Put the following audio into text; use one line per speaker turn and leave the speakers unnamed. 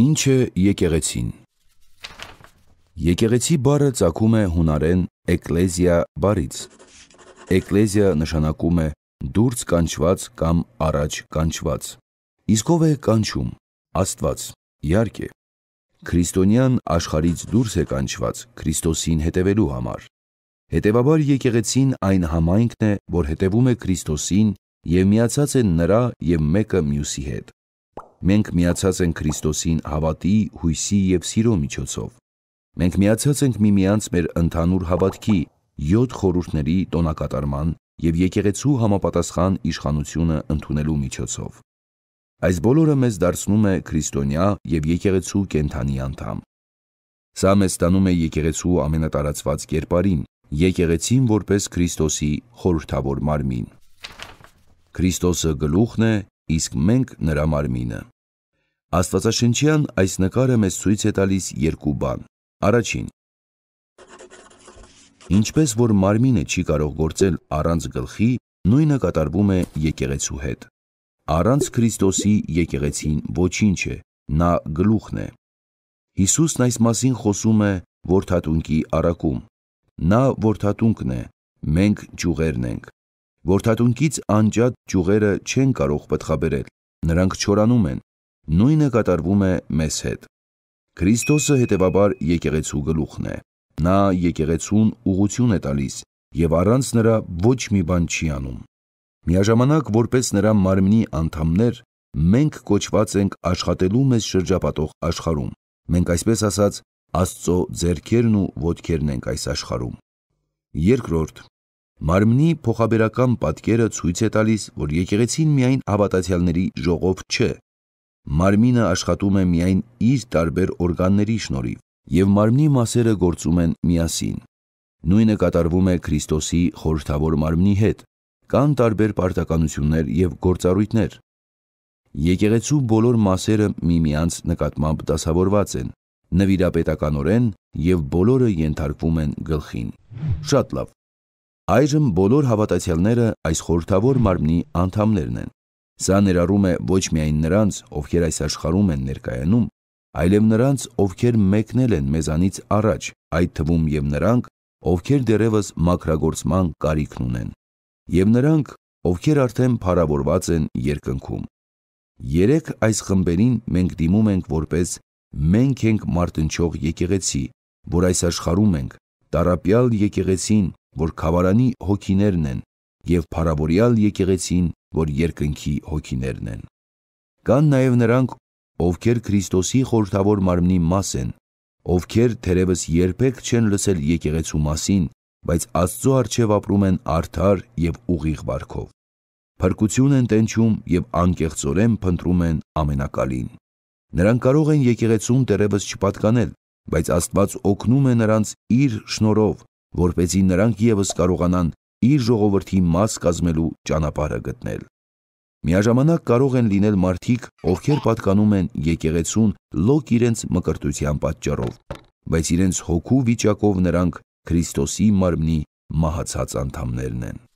Ինչ է եկեղեցին Եկեղեցի բառը ծագում է հունարեն էկլեզիա բարից։ Էկլեզիա նշանակում է դուրս կանչված կամ առաջ կանչված։ Իսկ ով է կանչում։ Աստված։ Իհարկե։ Քրիստոնյան աշխարից դուրս է կանչված Քրիստոսին հետևելու համար։ Հետևաբար եկեղեցին այն համայնքն է, որ հետևում է Քրիստոսին եւ միացած են նրա եւ մեկը մյուսի հետ։ Մենք միացած ենք Քրիստոսին հավատի, հույսի եւ սիրո միջոցով։ Մենք միացած ենք միմյանց մեր ընդհանուր հավատքի 7 խորհուրդների տոնակատարման եւ եկեղեցու համապատասխան իշխանությունը ընդունելու միջոցով։ Այս բոլորը մեզ դարձնում է քրիստոնյա եւ եկեղեցու կենթանի անդամ։ Սա մեզ տանում է եկեղեցու ամենատարածված կերպարին՝ եկեղեցին որպես Քրիստոսի խորհրդավոր մարմին։ Քրիստոսը գլուխն է, իսկ մենք նրա մարմինը։ Աստվածաշնչյան այս նկարը մեզ ցույց է տալիս երկու բան։ Առաջին. Ինչպես որ մարմինը չի կարող գործել առանց գլխի, նույնը կատարվում է եկեղեցու հետ։ Առանց Քրիստոսի եկեղեցին ոչինչ է, նա գլուխն է։ Հիսուսն այս մասին խոսում է Որդատունքի առակում։ Նա Որդատունքն է, մենք ճյուղերն ենք։ Որդատունքից անջատ ճյուղերը չեն կարող պտխաբերել, նրանք չորանում են, նույնը կատարվում է մեզ հետ։ Քրիստոսը հետևաբար եկեղեցու գլուխն է։ Նա եկեղեցուն ուղություն է տալիս եւ առանց նրա ոչ մի բան չի անում։ Միաժամանակ որպես նրա մարմնի անդամներ մենք կոչված ենք աշխատելու մեզ շրջապատող աշխարհում։ Մենք այսպես ասած Աստծո ձերքերն ու ոտքերն ենք այս աշխարհում։ Երկրորդ Մարմնի փոխաբերական պատկերը ցույց է տալիս, որ եկեղեցին միայն հավատացյալների ժողով չէ։ Մարմինը աշխատում է միայն իր տարբեր օրգանների շնորհիվ, եւ մարմնի մասերը գործում են միասին։ Նույնը կատարվում է Քրիստոսի խորհրդավոր մարմնի հետ։ Կան տարբեր պարտականություններ եւ գործառույթներ։ Եկեղեցու բոլոր մասերը միմյանց նկատմամբ դասավորված են նվիրապետականորեն եւ բոլորը ենթարկվում են գլխին։ Շատ լավ։ Այժմ բոլոր հավատացյալները այս խորհրդավոր մարմնի անդամներն են։ Սա ներառում է ոչ միայն նրանց, ովքեր այս աշխարհում են ներկայանում, այլև նրանց, ովքեր մեկնել են մեզանից առաջ, այդ թվում եւ նրանք, ովքեր դեռևս մակրագործման կարիքն ունեն, եւ նրանք, ովքեր արդեն փառավորված են երկնքում։ Երեք այս խմբերին մենք դիմում ենք որպես մենք ենք մարտնչող եկեղեցի, որ այս աշխարհում ենք, տարապյալ եկեղեցին, որ խավարանի հոգիներն են եւ փարավորյալ եկեղեցին, որ երկնքի հոգիներն են։ Կան նաեւ նրանք, ովքեր Քրիստոսի խորհրդավոր մարմնի մաս են, ովքեր թերևս երբեք չեն լսել եկեղեցու մասին, բայց Աստծո արչև ապրում են արդար եւ ուղիղ վարքով։ Փրկություն են տենչում եւ անկեղծորեն փնտրում են ամենակալին։ Նրանք կարող են եկեղեցուն դերևս չպատկանել, բայց Աստված օգնում է նրանց իր շնորով, որ เป զի նրանք ևս կարողանան իր ժողովրդի մաս կազմելու ճանապարհը գտնել։ Միաժամանակ կարող են լինել մարդիկ, ովքեր պատկանում են եկեղեցուն լոկ իրենց մկրտության պատճառով, բայց իրենց հոգու վիճակով նրանք Քրիստոսի մարմնի մահացած անդամներն են։